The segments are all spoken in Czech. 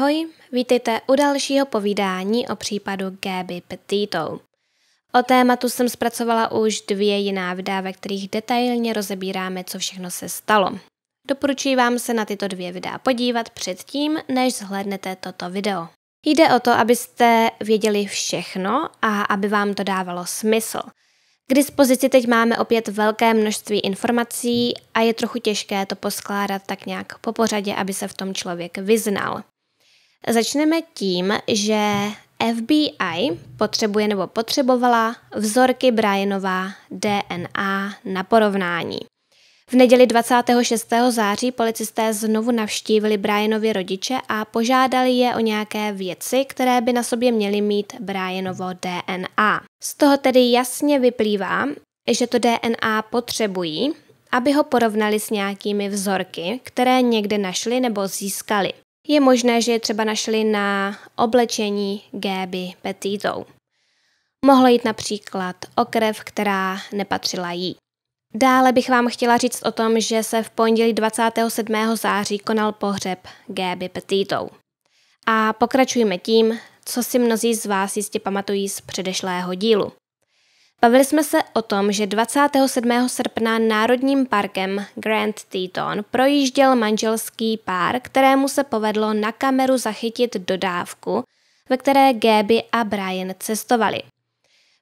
Ahoj, vítejte u dalšího povídání o případu Gaby Petito. O tématu jsem zpracovala už dvě jiná videa, ve kterých detailně rozebíráme, co všechno se stalo. Doporučuji vám se na tyto dvě videa podívat předtím, než zhlédnete toto video. Jde o to, abyste věděli všechno a aby vám to dávalo smysl. K dispozici teď máme opět velké množství informací a je trochu těžké to poskládat tak nějak po pořadě, aby se v tom člověk vyznal. Začneme tím, že FBI potřebuje nebo potřebovala vzorky Brianova DNA na porovnání. V neděli 26. září policisté znovu navštívili Brianovi rodiče a požádali je o nějaké věci, které by na sobě měly mít Brianovo DNA. Z toho tedy jasně vyplývá, že to DNA potřebují, aby ho porovnali s nějakými vzorky, které někde našli nebo získali. Je možné, že je třeba našli na oblečení Géby Petitou. Mohlo jít například o krev, která nepatřila jí. Dále bych vám chtěla říct o tom, že se v pondělí 27. září konal pohřeb Géby Petitou. A pokračujeme tím, co si mnozí z vás jistě pamatují z předešlého dílu. Bavili jsme se o tom, že 27. srpna Národním parkem Grand Teton projížděl manželský pár, kterému se povedlo na kameru zachytit dodávku, ve které Gaby a Brian cestovali.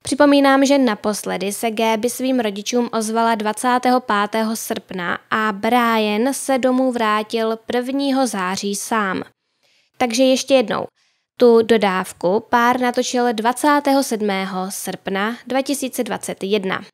Připomínám, že naposledy se Gaby svým rodičům ozvala 25. srpna a Brian se domů vrátil 1. září sám. Takže ještě jednou – tu dodávku pár natočil 27. srpna 2021.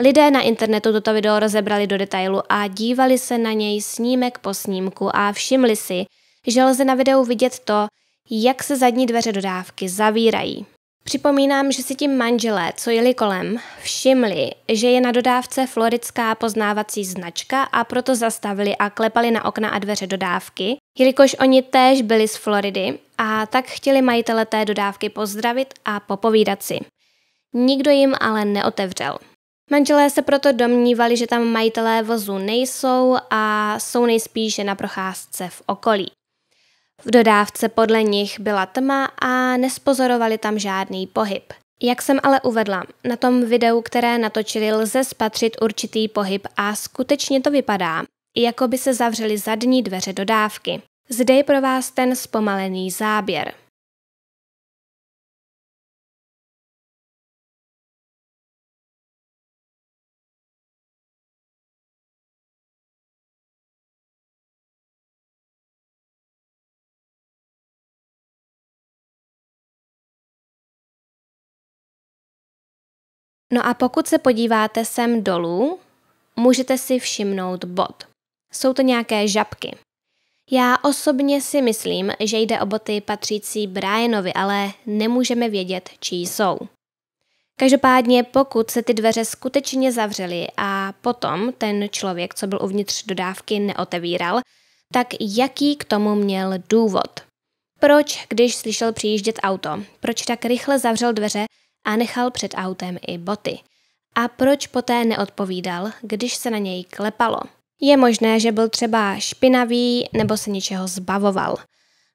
Lidé na internetu toto video rozebrali do detailu a dívali se na něj snímek po snímku a všimli si, že lze na videu vidět to, jak se zadní dveře dodávky zavírají. Připomínám, že si tím manželé, co jeli kolem, všimli, že je na dodávce floridská poznávací značka a proto zastavili a klepali na okna a dveře dodávky, jelikož oni též byli z Floridy a tak chtěli majitele té dodávky pozdravit a popovídat si. Nikdo jim ale neotevřel. Manželé se proto domnívali, že tam majitelé vozu nejsou a jsou nejspíše na procházce v okolí. V dodávce podle nich byla tma a nespozorovali tam žádný pohyb. Jak jsem ale uvedla, na tom videu, které natočili, lze spatřit určitý pohyb a skutečně to vypadá, jako by se zavřely zadní dveře dodávky. Zde je pro vás ten zpomalený záběr. No a pokud se podíváte sem dolů, můžete si všimnout bod. Jsou to nějaké žabky. Já osobně si myslím, že jde o boty patřící Brianovi, ale nemůžeme vědět, čí jsou. Každopádně pokud se ty dveře skutečně zavřely a potom ten člověk, co byl uvnitř dodávky, neotevíral, tak jaký k tomu měl důvod? Proč, když slyšel přijíždět auto, proč tak rychle zavřel dveře a nechal před autem i boty? A proč poté neodpovídal, když se na něj klepalo? Je možné, že byl třeba špinavý nebo se něčeho zbavoval.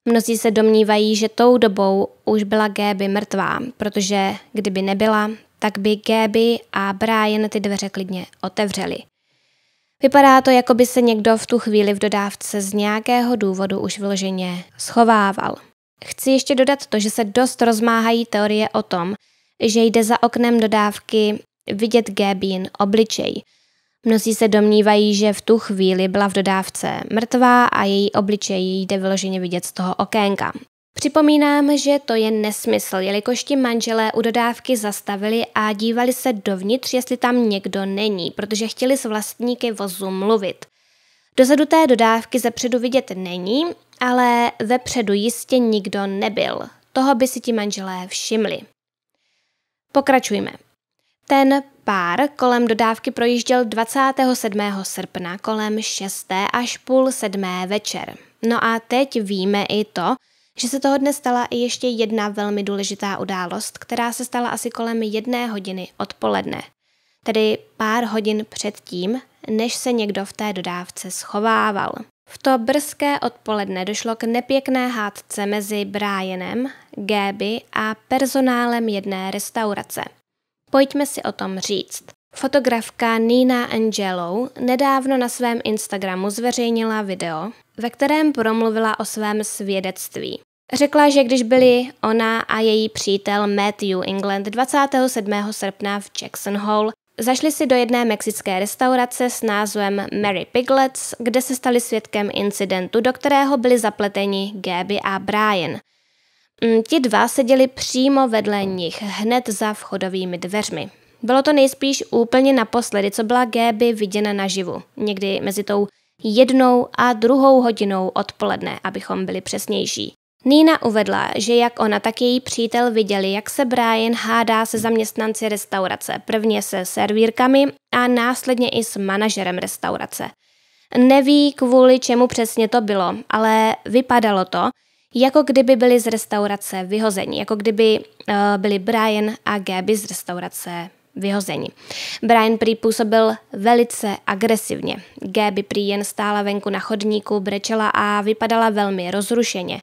Mnozí se domnívají, že tou dobou už byla Géby mrtvá, protože kdyby nebyla, tak by Géby a Brian ty dveře klidně otevřeli. Vypadá to, jako by se někdo v tu chvíli v dodávce z nějakého důvodu už vloženě schovával. Chci ještě dodat to, že se dost rozmáhají teorie o tom, že jde za oknem dodávky vidět Gabin obličej – Mnozí se domnívají, že v tu chvíli byla v dodávce mrtvá a její obličej jde vyloženě vidět z toho okénka. Připomínám, že to je nesmysl, jelikož ti manželé u dodávky zastavili a dívali se dovnitř, jestli tam někdo není, protože chtěli s vlastníky vozu mluvit. Dozadu té dodávky zepředu vidět není, ale vepředu jistě nikdo nebyl. Toho by si ti manželé všimli. Pokračujme. Ten Pár kolem dodávky projížděl 27. srpna kolem 6. až půl sedmé večer. No a teď víme i to, že se toho dne stala i ještě jedna velmi důležitá událost, která se stala asi kolem jedné hodiny odpoledne. Tedy pár hodin předtím, než se někdo v té dodávce schovával. V to brzké odpoledne došlo k nepěkné hádce mezi Brianem, Gaby a personálem jedné restaurace. Pojďme si o tom říct. Fotografka Nina Angelo nedávno na svém Instagramu zveřejnila video, ve kterém promluvila o svém svědectví. Řekla, že když byli ona a její přítel Matthew England 27. srpna v Jackson Hole, zašli si do jedné mexické restaurace s názvem Mary Piglets, kde se stali svědkem incidentu, do kterého byli zapleteni Gabby a Brian – Mm, ti dva seděli přímo vedle nich, hned za vchodovými dveřmi. Bylo to nejspíš úplně naposledy, co byla Géby viděna naživu, někdy mezi tou jednou a druhou hodinou odpoledne, abychom byli přesnější. Nina uvedla, že jak ona, tak její přítel viděli, jak se Brian hádá se zaměstnanci restaurace, prvně se servírkami a následně i s manažerem restaurace. Neví, kvůli čemu přesně to bylo, ale vypadalo to, jako kdyby byli z restaurace vyhozeni, jako kdyby uh, byli Brian a Gabby z restaurace vyhozeni. Brian prý působil velice agresivně. Gabby prý jen stála venku na chodníku, brečela a vypadala velmi rozrušeně.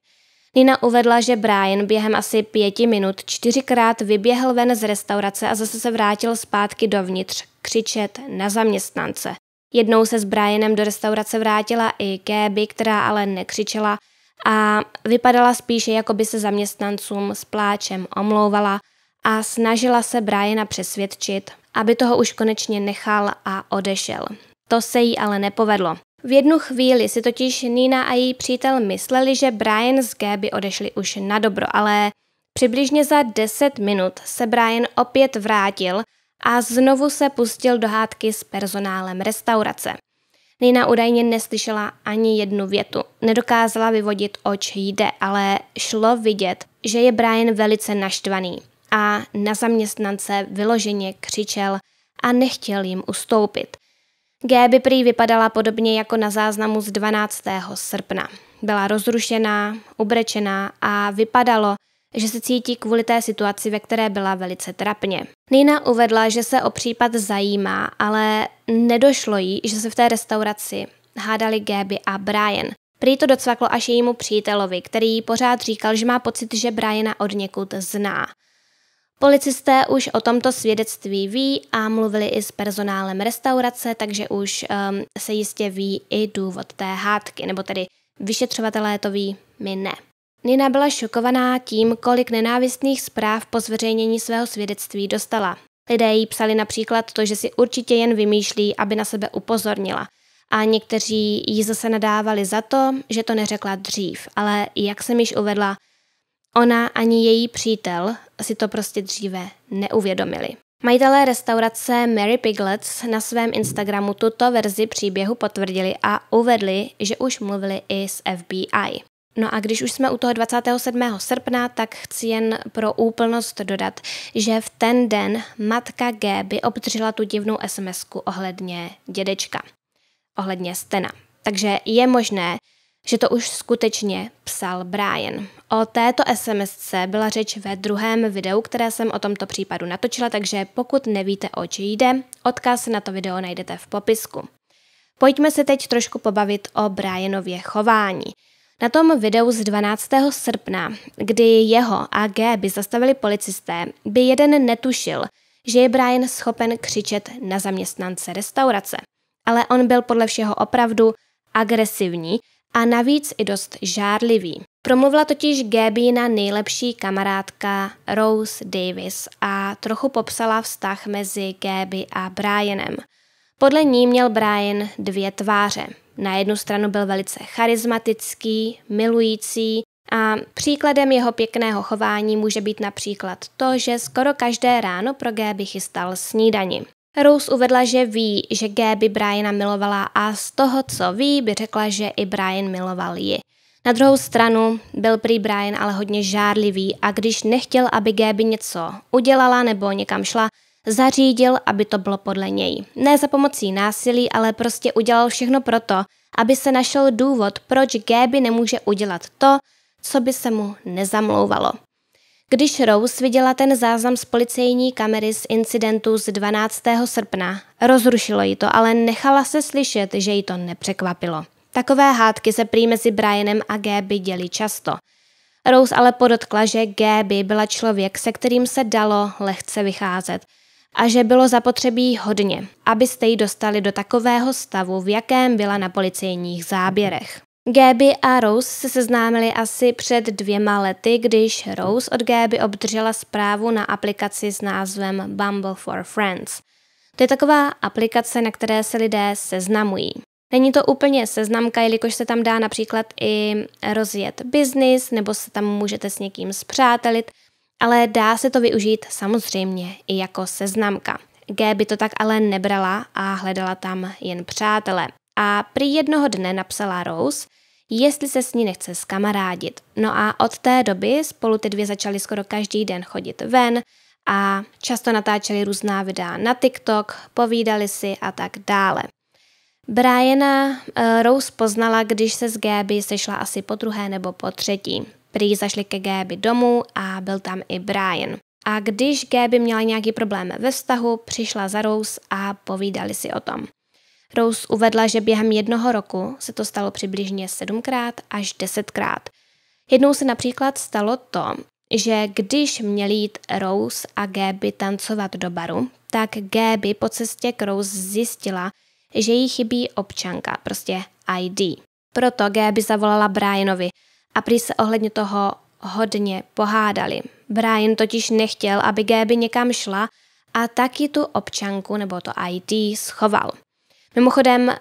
Nina uvedla, že Brian během asi pěti minut čtyřikrát vyběhl ven z restaurace a zase se vrátil zpátky dovnitř, křičet na zaměstnance. Jednou se s Brianem do restaurace vrátila i Gabby, která ale nekřičela, a vypadala spíše, jako by se zaměstnancům s pláčem omlouvala a snažila se Briana přesvědčit, aby toho už konečně nechal a odešel. To se jí ale nepovedlo. V jednu chvíli si totiž Nina a její přítel mysleli, že Brian z Gaby odešli už na dobro, ale přibližně za 10 minut se Brian opět vrátil a znovu se pustil do hádky s personálem restaurace. Nina údajně neslyšela ani jednu větu. Nedokázala vyvodit, oč jde, ale šlo vidět, že je Brian velice naštvaný a na zaměstnance vyloženě křičel a nechtěl jim ustoupit. Gaby prý vypadala podobně jako na záznamu z 12. srpna. Byla rozrušená, ubrečená a vypadalo, že se cítí kvůli té situaci, ve které byla velice trapně. Nina uvedla, že se o případ zajímá, ale nedošlo jí, že se v té restauraci hádali Gaby a Brian. Prý to docvaklo až jejímu přítelovi, který jí pořád říkal, že má pocit, že Briana od někud zná. Policisté už o tomto svědectví ví a mluvili i s personálem restaurace, takže už um, se jistě ví i důvod té hádky, nebo tedy vyšetřovatelé to ví, my ne. Nina byla šokovaná tím, kolik nenávistných zpráv po zveřejnění svého svědectví dostala. Lidé jí psali například to, že si určitě jen vymýšlí, aby na sebe upozornila. A někteří jí zase nadávali za to, že to neřekla dřív. Ale jak jsem již uvedla, ona ani její přítel si to prostě dříve neuvědomili. Majitelé restaurace Mary Piglets na svém Instagramu tuto verzi příběhu potvrdili a uvedli, že už mluvili i s FBI. No a když už jsme u toho 27. srpna, tak chci jen pro úplnost dodat, že v ten den matka G by obdržela tu divnou sms ohledně dědečka, ohledně Stena. Takže je možné, že to už skutečně psal Brian. O této SMS byla řeč ve druhém videu, které jsem o tomto případu natočila, takže pokud nevíte, o či jde, odkaz na to video najdete v popisku. Pojďme se teď trošku pobavit o Brianově chování. Na tom videu z 12. srpna, kdy jeho a G by zastavili policisté, by jeden netušil, že je Brian schopen křičet na zaměstnance restaurace. Ale on byl podle všeho opravdu agresivní a navíc i dost žárlivý. Promluvila totiž na nejlepší kamarádka Rose Davis a trochu popsala vztah mezi Gabby a Brianem. Podle ní měl Brian dvě tváře. Na jednu stranu byl velice charismatický, milující a příkladem jeho pěkného chování může být například to, že skoro každé ráno pro Gaby chystal snídani. Rose uvedla, že ví, že Gaby Briana milovala a z toho, co ví, by řekla, že i Brian miloval ji. Na druhou stranu byl prý Brian ale hodně žárlivý a když nechtěl, aby Gaby něco udělala nebo někam šla, zařídil, aby to bylo podle něj. Ne za pomocí násilí, ale prostě udělal všechno proto, aby se našel důvod, proč Gaby nemůže udělat to, co by se mu nezamlouvalo. Když Rose viděla ten záznam z policejní kamery z incidentu z 12. srpna, rozrušilo ji to, ale nechala se slyšet, že ji to nepřekvapilo. Takové hádky se prý mezi Brianem a Gaby děli často. Rose ale podotkla, že Gaby byla člověk, se kterým se dalo lehce vycházet – a že bylo zapotřebí hodně, abyste ji dostali do takového stavu, v jakém byla na policejních záběrech. Gaby a Rose se seznámili asi před dvěma lety, když Rose od Gaby obdržela zprávu na aplikaci s názvem Bumble for Friends. To je taková aplikace, na které se lidé seznamují. Není to úplně seznamka, jelikož se tam dá například i rozjet biznis, nebo se tam můžete s někým zpřátelit, ale dá se to využít samozřejmě i jako seznamka. G by to tak ale nebrala a hledala tam jen přátele. A prý jednoho dne napsala Rose, jestli se s ní nechce skamarádit. No a od té doby spolu ty dvě začaly skoro každý den chodit ven a často natáčeli různá videa na TikTok, povídali si a tak dále. Briana eh, Rose poznala, když se s Gaby sešla asi po druhé nebo po třetí. Prý zašli ke Gaby domů a byl tam i Brian. A když Gaby měla nějaký problém ve vztahu, přišla za Rose a povídali si o tom. Rose uvedla, že během jednoho roku se to stalo přibližně sedmkrát až desetkrát. Jednou se například stalo to, že když měli jít Rose a Gaby tancovat do baru, tak Gaby po cestě k Rose zjistila, že jí chybí občanka, prostě ID. Proto Gaby zavolala Brianovi, a prý se ohledně toho hodně pohádali. Brian totiž nechtěl, aby Gaby někam šla a taky tu občanku nebo to ID schoval. Mimochodem, eh,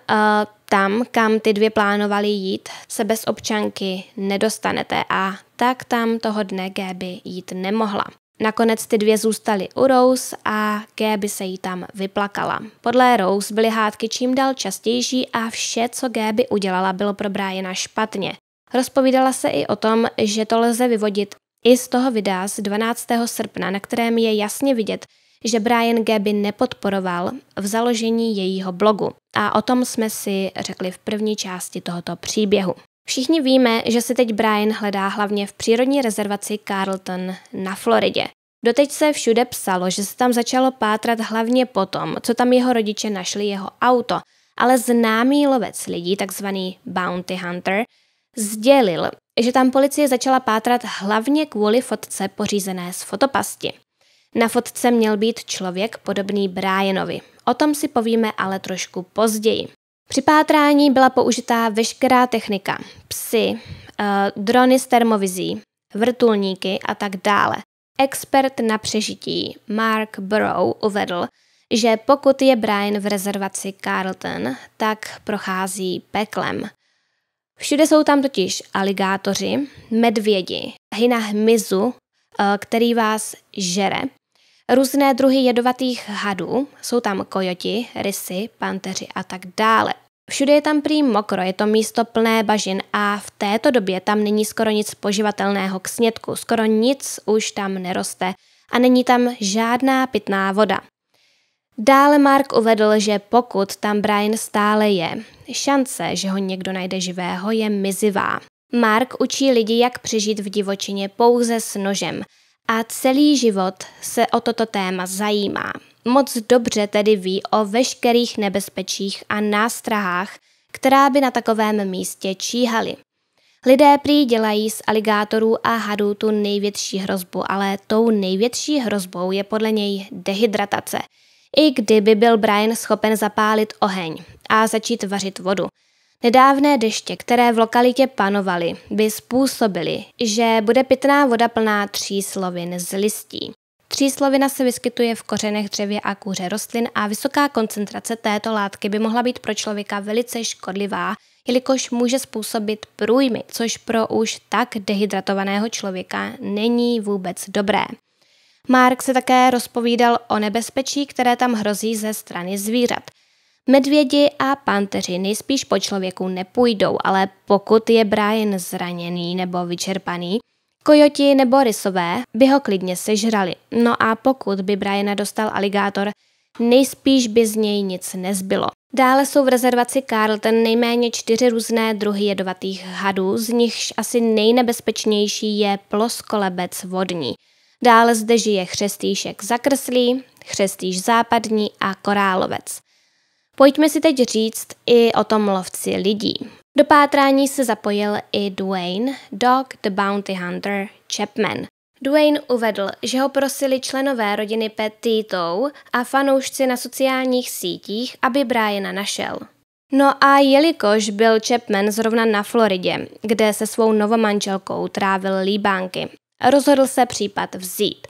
tam, kam ty dvě plánovali jít, se bez občanky nedostanete a tak tam toho dne Gaby jít nemohla. Nakonec ty dvě zůstaly u Rose a Gaby se jí tam vyplakala. Podle Rose byly hádky čím dál častější a vše, co Gaby udělala, bylo pro Briana špatně. Rozpovídala se i o tom, že to lze vyvodit i z toho videa z 12. srpna, na kterém je jasně vidět, že Brian Gaby nepodporoval v založení jejího blogu. A o tom jsme si řekli v první části tohoto příběhu. Všichni víme, že se teď Brian hledá hlavně v přírodní rezervaci Carlton na Floridě. Doteď se všude psalo, že se tam začalo pátrat hlavně po tom, co tam jeho rodiče našli jeho auto, ale známý lovec lidí, takzvaný Bounty Hunter, sdělil, že tam policie začala pátrat hlavně kvůli fotce pořízené z fotopasti. Na fotce měl být člověk podobný Brianovi. O tom si povíme ale trošku později. Při pátrání byla použitá veškerá technika. Psy, eh, drony s termovizí, vrtulníky a tak dále. Expert na přežití Mark Burrow uvedl, že pokud je Brian v rezervaci Carlton, tak prochází peklem – Všude jsou tam totiž aligátoři, medvědi, hyna hmyzu, eh, který vás žere, různé druhy jedovatých hadů, jsou tam kojoti, rysy, panteři a tak dále. Všude je tam prý mokro, je to místo plné bažin a v této době tam není skoro nic poživatelného k snědku, skoro nic už tam neroste a není tam žádná pitná voda. Dále Mark uvedl, že pokud tam Brian stále je, šance, že ho někdo najde živého, je mizivá. Mark učí lidi, jak přežít v divočině pouze s nožem a celý život se o toto téma zajímá. Moc dobře tedy ví o veškerých nebezpečích a nástrahách, která by na takovém místě číhaly. Lidé prý dělají z aligátorů a hadů tu největší hrozbu, ale tou největší hrozbou je podle něj dehydratace – i kdyby byl Brian schopen zapálit oheň a začít vařit vodu. Nedávné deště, které v lokalitě panovaly, by způsobily, že bude pitná voda plná tří slovin z listí. slovina se vyskytuje v kořenech dřevě a kůře rostlin a vysoká koncentrace této látky by mohla být pro člověka velice škodlivá, jelikož může způsobit průjmy, což pro už tak dehydratovaného člověka není vůbec dobré. Mark se také rozpovídal o nebezpečí, které tam hrozí ze strany zvířat. Medvědi a panteři nejspíš po člověku nepůjdou, ale pokud je Brian zraněný nebo vyčerpaný, kojoti nebo rysové by ho klidně sežrali. No a pokud by Briana dostal aligátor, nejspíš by z něj nic nezbylo. Dále jsou v rezervaci Carlton nejméně čtyři různé druhy jedovatých hadů, z nichž asi nejnebezpečnější je ploskolebec vodní – Dále zde žije chřestýšek zakrslý, chřestýš západní a korálovec. Pojďme si teď říct i o tom lovci lidí. Do pátrání se zapojil i Dwayne, Dog the Bounty Hunter Chapman. Dwayne uvedl, že ho prosili členové rodiny Petitou a fanoušci na sociálních sítích, aby Briana našel. No a jelikož byl Chapman zrovna na Floridě, kde se svou novomanželkou trávil líbánky, rozhodl se případ vzít.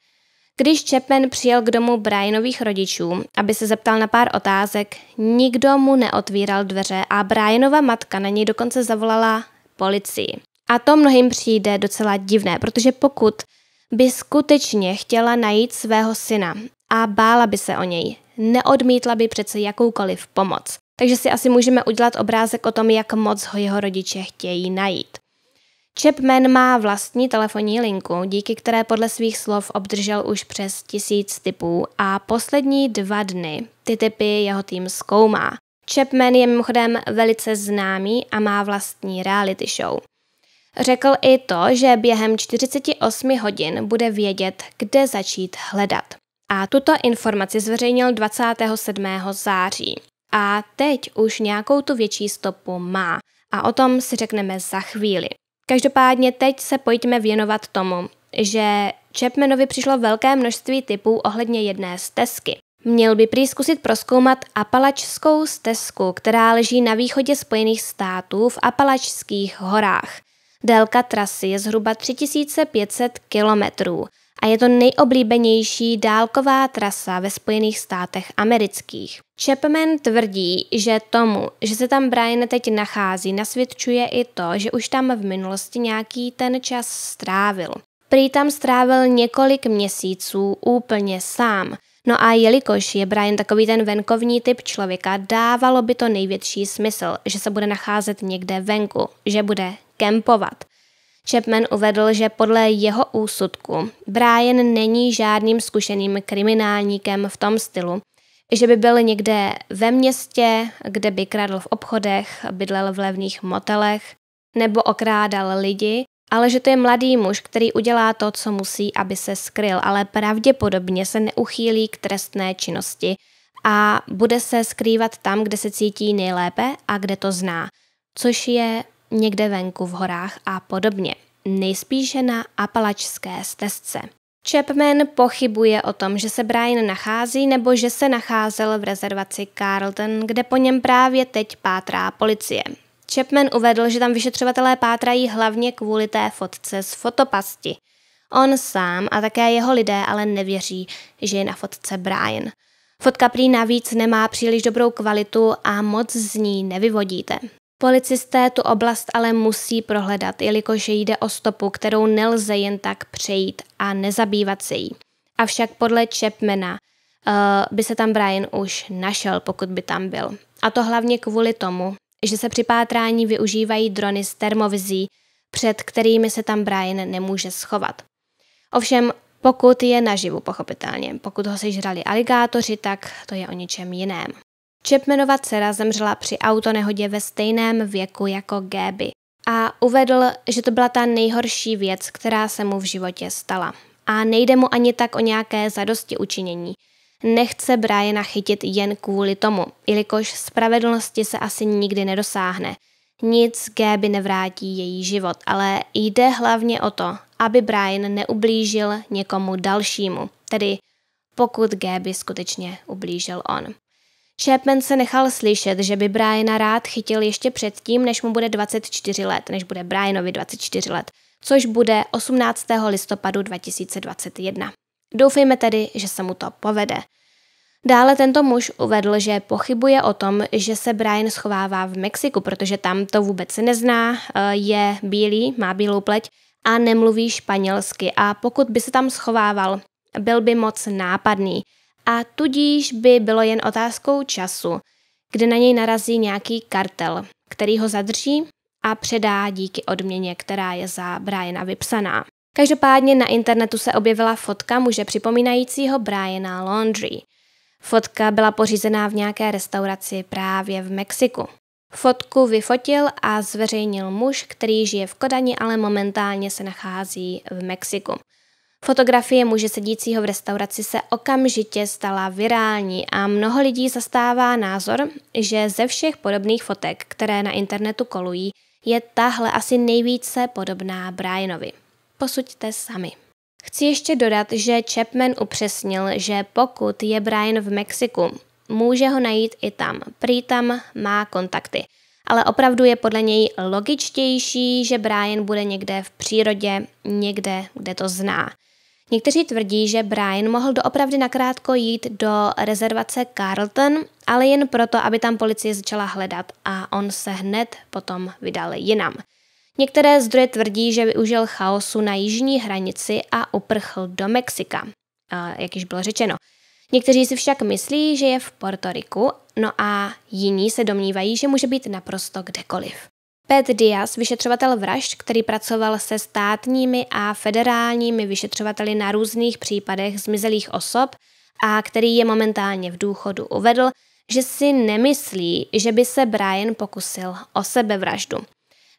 Když Chapman přijel k domu Brianových rodičů, aby se zeptal na pár otázek, nikdo mu neotvíral dveře a Brianova matka na něj dokonce zavolala policii. A to mnohým přijde docela divné, protože pokud by skutečně chtěla najít svého syna a bála by se o něj, neodmítla by přece jakoukoliv pomoc. Takže si asi můžeme udělat obrázek o tom, jak moc ho jeho rodiče chtějí najít. Chapman má vlastní telefonní linku, díky které podle svých slov obdržel už přes tisíc typů a poslední dva dny ty typy jeho tým zkoumá. Chapman je mimochodem velice známý a má vlastní reality show. Řekl i to, že během 48 hodin bude vědět, kde začít hledat. A tuto informaci zveřejnil 27. září. A teď už nějakou tu větší stopu má. A o tom si řekneme za chvíli. Každopádně teď se pojďme věnovat tomu, že Chapmanovi přišlo velké množství typů ohledně jedné stezky. Měl by prý zkusit proskoumat Apalačskou stezku, která leží na východě Spojených států v Apalačských horách. Délka trasy je zhruba 3500 kilometrů a je to nejoblíbenější dálková trasa ve Spojených státech amerických. Chapman tvrdí, že tomu, že se tam Brian teď nachází, nasvědčuje i to, že už tam v minulosti nějaký ten čas strávil. Prý tam strávil několik měsíců úplně sám. No a jelikož je Brian takový ten venkovní typ člověka, dávalo by to největší smysl, že se bude nacházet někde venku, že bude kempovat. Chapman uvedl, že podle jeho úsudku Brian není žádným zkušeným kriminálníkem v tom stylu, že by byl někde ve městě, kde by kradl v obchodech, bydlel v levných motelech nebo okrádal lidi, ale že to je mladý muž, který udělá to, co musí, aby se skryl, ale pravděpodobně se neuchýlí k trestné činnosti a bude se skrývat tam, kde se cítí nejlépe a kde to zná, což je někde venku v horách a podobně. Nejspíše na Apalačské stezce. Chapman pochybuje o tom, že se Brian nachází nebo že se nacházel v rezervaci Carlton, kde po něm právě teď pátrá policie. Chapman uvedl, že tam vyšetřovatelé pátrají hlavně kvůli té fotce z fotopasti. On sám a také jeho lidé ale nevěří, že je na fotce Brian. Fotka prý navíc nemá příliš dobrou kvalitu a moc z ní nevyvodíte. Policisté tu oblast ale musí prohledat, jelikož jde o stopu, kterou nelze jen tak přejít a nezabývat se jí. Avšak podle Chapmana uh, by se tam Brian už našel, pokud by tam byl. A to hlavně kvůli tomu, že se při pátrání využívají drony s termovizí, před kterými se tam Brian nemůže schovat. Ovšem, pokud je naživu, pochopitelně. Pokud ho sežrali aligátoři, tak to je o ničem jiném. Chapmanova dcera zemřela při autonehodě ve stejném věku jako Gaby a uvedl, že to byla ta nejhorší věc, která se mu v životě stala. A nejde mu ani tak o nějaké zadosti učinění. Nechce Briana chytit jen kvůli tomu, jelikož spravedlnosti se asi nikdy nedosáhne. Nic Gaby nevrátí její život, ale jde hlavně o to, aby Brian neublížil někomu dalšímu, tedy pokud Gaby skutečně ublížil on. Chapman se nechal slyšet, že by Briana rád chytil ještě předtím, než mu bude 24 let, než bude Brianovi 24 let, což bude 18. listopadu 2021. Doufejme tedy, že se mu to povede. Dále tento muž uvedl, že pochybuje o tom, že se Brian schovává v Mexiku, protože tam to vůbec nezná, eh, je bílý, má bílou pleť a nemluví španělsky a pokud by se tam schovával, byl by moc nápadný a tudíž by bylo jen otázkou času, kdy na něj narazí nějaký kartel, který ho zadrží a předá díky odměně, která je za Briana vypsaná. Každopádně na internetu se objevila fotka muže připomínajícího Briana Laundry. Fotka byla pořízená v nějaké restauraci právě v Mexiku. Fotku vyfotil a zveřejnil muž, který žije v Kodani, ale momentálně se nachází v Mexiku. Fotografie muže sedícího v restauraci se okamžitě stala virální a mnoho lidí zastává názor, že ze všech podobných fotek, které na internetu kolují, je tahle asi nejvíce podobná Brianovi. Posuďte sami. Chci ještě dodat, že Chapman upřesnil, že pokud je Brian v Mexiku, může ho najít i tam. Prý tam má kontakty. Ale opravdu je podle něj logičtější, že Brian bude někde v přírodě, někde, kde to zná. Někteří tvrdí, že Brian mohl doopravdy nakrátko jít do rezervace Carlton, ale jen proto, aby tam policie začala hledat a on se hned potom vydal jinam. Některé zdroje tvrdí, že využil chaosu na jižní hranici a uprchl do Mexika, jak již bylo řečeno. Někteří si však myslí, že je v Portoriku, no a jiní se domnívají, že může být naprosto kdekoliv. Pet Diaz, vyšetřovatel vražd, který pracoval se státními a federálními vyšetřovateli na různých případech zmizelých osob a který je momentálně v důchodu, uvedl, že si nemyslí, že by se Brian pokusil o sebevraždu.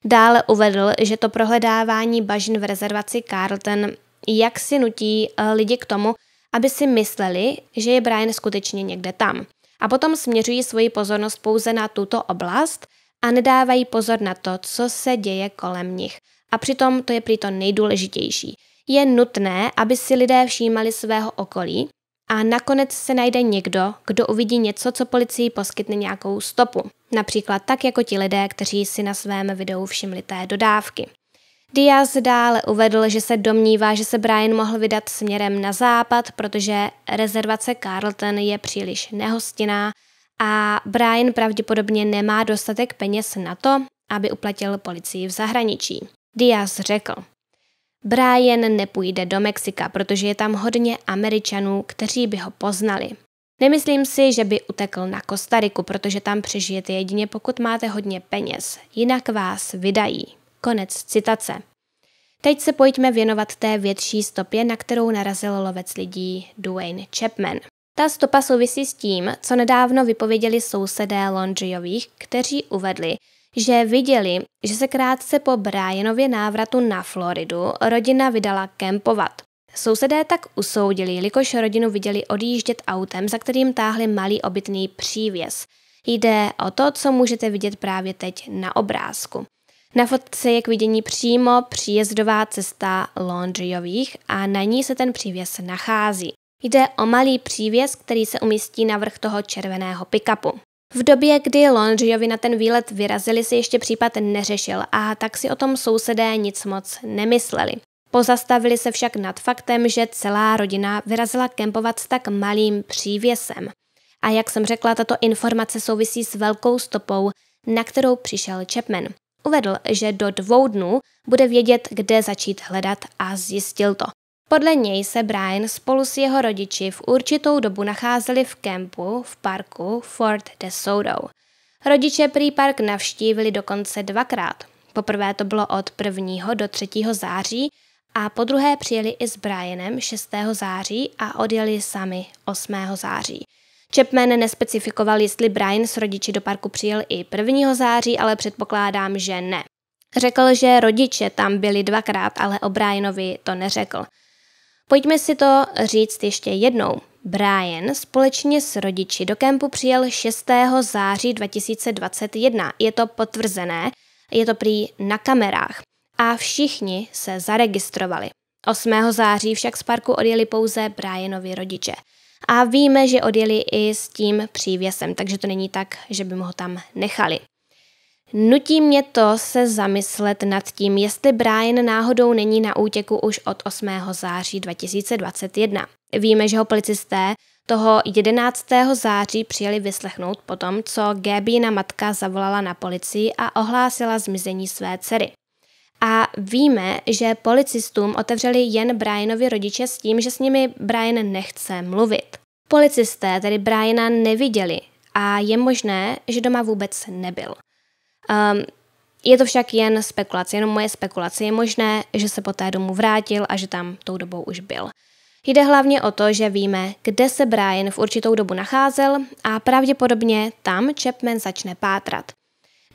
Dále uvedl, že to prohledávání bažin v rezervaci Carlton jak si nutí eh, lidi k tomu, aby si mysleli, že je Brian skutečně někde tam. A potom směřují svoji pozornost pouze na tuto oblast – a nedávají pozor na to, co se děje kolem nich. A přitom to je prý to nejdůležitější. Je nutné, aby si lidé všímali svého okolí a nakonec se najde někdo, kdo uvidí něco, co policii poskytne nějakou stopu. Například tak jako ti lidé, kteří si na svém videu všimli té dodávky. Diaz dále uvedl, že se domnívá, že se Brian mohl vydat směrem na západ, protože rezervace Carlton je příliš nehostinná a Brian pravděpodobně nemá dostatek peněz na to, aby uplatil policii v zahraničí. Diaz řekl, Brian nepůjde do Mexika, protože je tam hodně američanů, kteří by ho poznali. Nemyslím si, že by utekl na Kostariku, protože tam přežijete jedině pokud máte hodně peněz, jinak vás vydají. Konec citace. Teď se pojďme věnovat té větší stopě, na kterou narazil lovec lidí Dwayne Chapman. Ta stopa souvisí s tím, co nedávno vypověděli sousedé Longijových, kteří uvedli, že viděli, že se krátce po Brianově návratu na Floridu rodina vydala kempovat. Sousedé tak usoudili, jelikož rodinu viděli odjíždět autem, za kterým táhli malý obytný přívěs. Jde o to, co můžete vidět právě teď na obrázku. Na fotce je k vidění přímo příjezdová cesta Londriových a na ní se ten přívěs nachází. Jde o malý přívěs, který se umístí na vrch toho červeného pikapu. V době, kdy Londriovi na ten výlet vyrazili, se ještě případ neřešil a tak si o tom sousedé nic moc nemysleli. Pozastavili se však nad faktem, že celá rodina vyrazila kempovat s tak malým přívěsem. A jak jsem řekla, tato informace souvisí s velkou stopou, na kterou přišel Chapman. Uvedl, že do dvou dnů bude vědět, kde začít hledat a zjistil to. Podle něj se Brian spolu s jeho rodiči v určitou dobu nacházeli v kempu v parku Fort de Soto. Rodiče prý park navštívili dokonce dvakrát. Poprvé to bylo od 1. do 3. září a po druhé přijeli i s Brianem 6. září a odjeli sami 8. září. Chapman nespecifikoval, jestli Brian s rodiči do parku přijel i 1. září, ale předpokládám, že ne. Řekl, že rodiče tam byli dvakrát, ale o Brianovi to neřekl. Pojďme si to říct ještě jednou. Brian společně s rodiči do kempu přijel 6. září 2021. Je to potvrzené, je to prý na kamerách. A všichni se zaregistrovali. 8. září však z parku odjeli pouze Brianovi rodiče. A víme, že odjeli i s tím přívěsem, takže to není tak, že by mu ho tam nechali. Nutí mě to se zamyslet nad tím, jestli Brian náhodou není na útěku už od 8. září 2021. Víme, že ho policisté toho 11. září přijeli vyslechnout po tom, co Gabina matka zavolala na policii a ohlásila zmizení své dcery. A víme, že policistům otevřeli jen Brianovi rodiče s tím, že s nimi Brian nechce mluvit. Policisté tedy Briana neviděli a je možné, že doma vůbec nebyl. Um, je to však jen spekulace, jenom moje spekulace. Je možné, že se poté domů vrátil a že tam tou dobou už byl. Jde hlavně o to, že víme, kde se Brian v určitou dobu nacházel a pravděpodobně tam Chapman začne pátrat.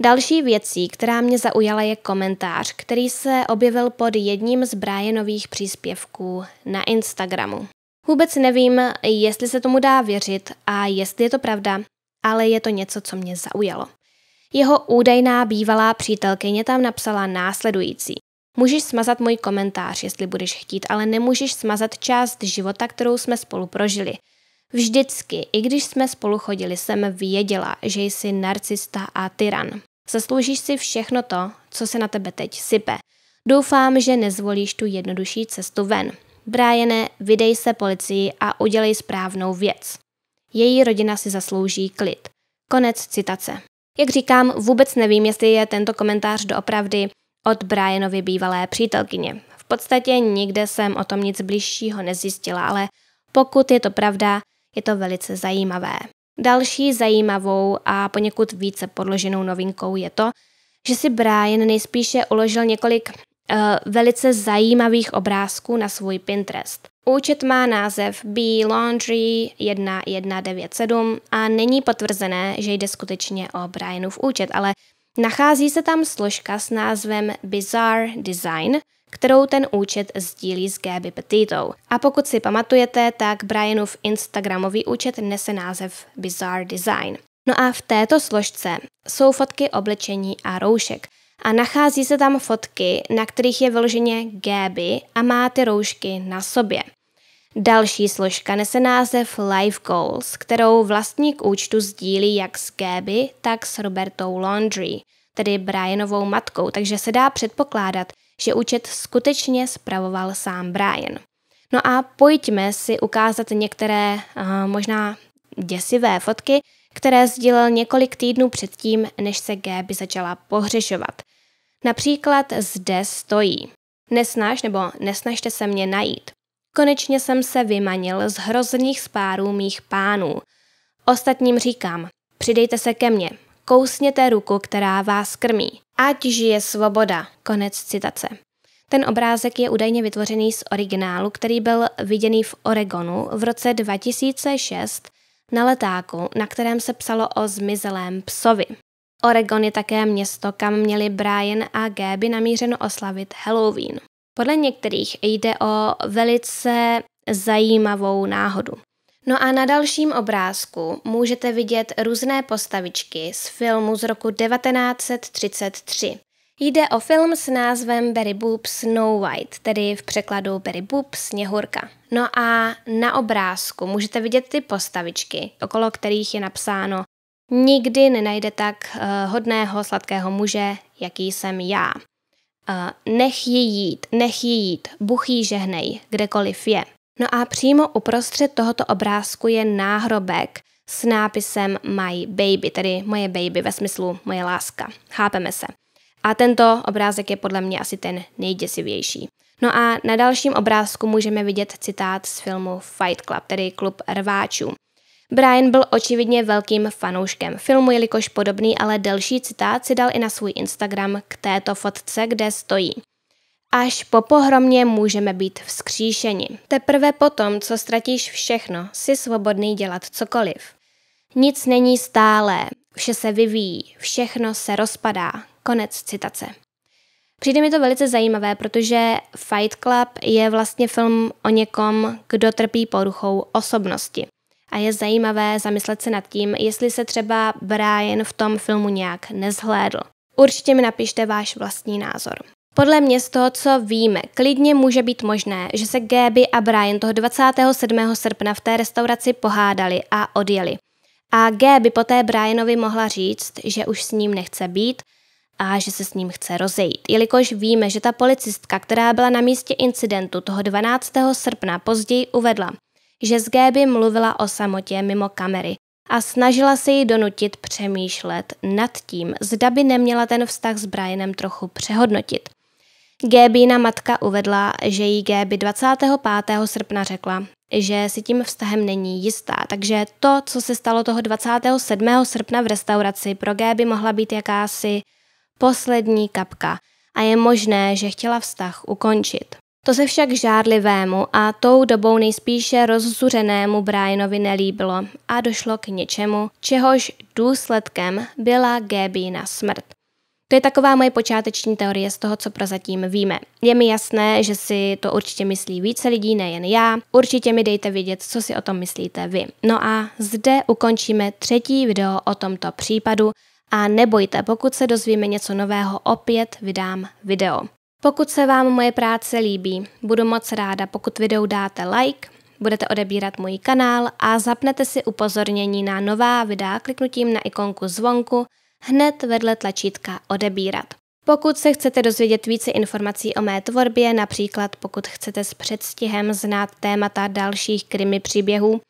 Další věcí, která mě zaujala, je komentář, který se objevil pod jedním z Brianových příspěvků na Instagramu. Vůbec nevím, jestli se tomu dá věřit a jestli je to pravda, ale je to něco, co mě zaujalo. Jeho údajná bývalá přítelkyně tam napsala následující. Můžeš smazat můj komentář, jestli budeš chtít, ale nemůžeš smazat část života, kterou jsme spolu prožili. Vždycky, i když jsme spolu chodili, jsem věděla, že jsi narcista a tyran. Zasloužíš si všechno to, co se na tebe teď sype. Doufám, že nezvolíš tu jednodušší cestu ven. Brájene, vydej se policii a udělej správnou věc. Její rodina si zaslouží klid. Konec citace. Jak říkám, vůbec nevím, jestli je tento komentář doopravdy od Brianovy bývalé přítelkyně. V podstatě nikde jsem o tom nic bližšího nezjistila, ale pokud je to pravda, je to velice zajímavé. Další zajímavou a poněkud více podloženou novinkou je to, že si Brian nejspíše uložil několik uh, velice zajímavých obrázků na svůj Pinterest. Účet má název B Laundry 1197 a není potvrzené, že jde skutečně o Brianův účet, ale nachází se tam složka s názvem Bizarre Design, kterou ten účet sdílí s Gabby Petitou. A pokud si pamatujete, tak Brianův Instagramový účet nese název Bizarre Design. No a v této složce jsou fotky oblečení a roušek. A nachází se tam fotky, na kterých je vyloženě Gabby a má ty roušky na sobě. Další složka nese název Life Goals, kterou vlastník účtu sdílí jak s Gaby, tak s Robertou Laundry, tedy Brianovou matkou, takže se dá předpokládat, že účet skutečně spravoval sám Brian. No a pojďme si ukázat některé uh, možná děsivé fotky, které sdílel několik týdnů předtím, než se Gaby začala pohřešovat. Například zde stojí. Nesnaž nebo nesnažte se mě najít. Konečně jsem se vymanil z hrozných spárů mých pánů. Ostatním říkám, přidejte se ke mně, kousněte ruku, která vás krmí. Ať žije svoboda. Konec citace. Ten obrázek je údajně vytvořený z originálu, který byl viděný v Oregonu v roce 2006 na letáku, na kterém se psalo o zmizelém psovi. Oregon je také město, kam měli Brian a Gaby namířeno oslavit Halloween. Podle některých jde o velice zajímavou náhodu. No a na dalším obrázku můžete vidět různé postavičky z filmu z roku 1933. Jde o film s názvem Berry Boop Snow White, tedy v překladu Berry Boop Sněhurka. No a na obrázku můžete vidět ty postavičky, okolo kterých je napsáno Nikdy nenajde tak eh, hodného sladkého muže, jaký jsem já nech ji jít, nech ji jít, buchý žehnej, kdekoliv je. No a přímo uprostřed tohoto obrázku je náhrobek s nápisem My Baby, tedy moje baby ve smyslu moje láska. Chápeme se. A tento obrázek je podle mě asi ten nejděsivější. No a na dalším obrázku můžeme vidět citát z filmu Fight Club, tedy klub rváčů. Brian byl očividně velkým fanouškem filmu, jelikož podobný, ale delší citát si dal i na svůj Instagram k této fotce, kde stojí. Až po pohromě můžeme být vzkříšeni. Teprve potom, co ztratíš všechno, si svobodný dělat cokoliv. Nic není stálé, vše se vyvíjí, všechno se rozpadá. Konec citace. Přijde mi to velice zajímavé, protože Fight Club je vlastně film o někom, kdo trpí poruchou osobnosti. A je zajímavé zamyslet se nad tím, jestli se třeba Brian v tom filmu nějak nezhlédl. Určitě mi napište váš vlastní názor. Podle mě z toho, co víme, klidně může být možné, že se Gaby a Brian toho 27. srpna v té restauraci pohádali a odjeli. A Gaby poté Brianovi mohla říct, že už s ním nechce být a že se s ním chce rozejít, jelikož víme, že ta policistka, která byla na místě incidentu toho 12. srpna, později uvedla – že z Géby mluvila o samotě mimo kamery a snažila se ji donutit přemýšlet nad tím, zda by neměla ten vztah s Brianem trochu přehodnotit. Gébína matka uvedla, že jí Géby 25. srpna řekla, že si tím vztahem není jistá, takže to, co se stalo toho 27. srpna v restauraci, pro Géby mohla být jakási poslední kapka a je možné, že chtěla vztah ukončit. To se však žárlivému a tou dobou nejspíše rozzuřenému Brianovi nelíbilo a došlo k něčemu, čehož důsledkem byla na smrt. To je taková moje počáteční teorie z toho, co prozatím víme. Je mi jasné, že si to určitě myslí více lidí, nejen já. Určitě mi dejte vědět, co si o tom myslíte vy. No a zde ukončíme třetí video o tomto případu a nebojte, pokud se dozvíme něco nového, opět vydám video. Pokud se vám moje práce líbí, budu moc ráda, pokud videu dáte like, budete odebírat můj kanál a zapnete si upozornění na nová videa kliknutím na ikonku zvonku hned vedle tlačítka odebírat. Pokud se chcete dozvědět více informací o mé tvorbě, například pokud chcete s předstihem znát témata dalších krimi příběhů,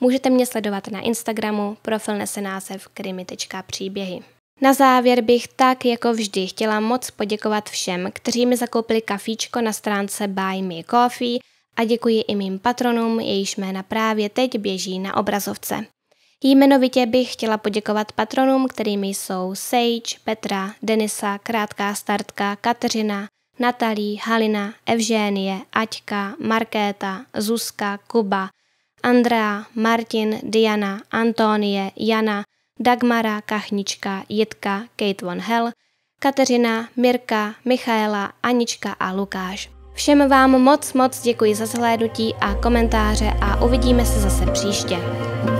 můžete mě sledovat na Instagramu, profil nese název krimi.příběhy. Na závěr bych tak jako vždy chtěla moc poděkovat všem, kteří mi zakoupili kafíčko na stránce Buy Me Coffee a děkuji i mým patronům, jejíž jména právě teď běží na obrazovce. Jmenovitě bych chtěla poděkovat patronům, kterými jsou Sage, Petra, Denisa, Krátká startka, Kateřina, Natalí, Halina, Evžénie, Aťka, Markéta, Zuzka, Kuba, Andrea, Martin, Diana, Antonie, Jana – Dagmara, Kachnička, Jitka, Kate Von Hell, Kateřina, Mirka, Michaela, Anička a Lukáš. Všem vám moc, moc děkuji za zhlédnutí a komentáře a uvidíme se zase příště.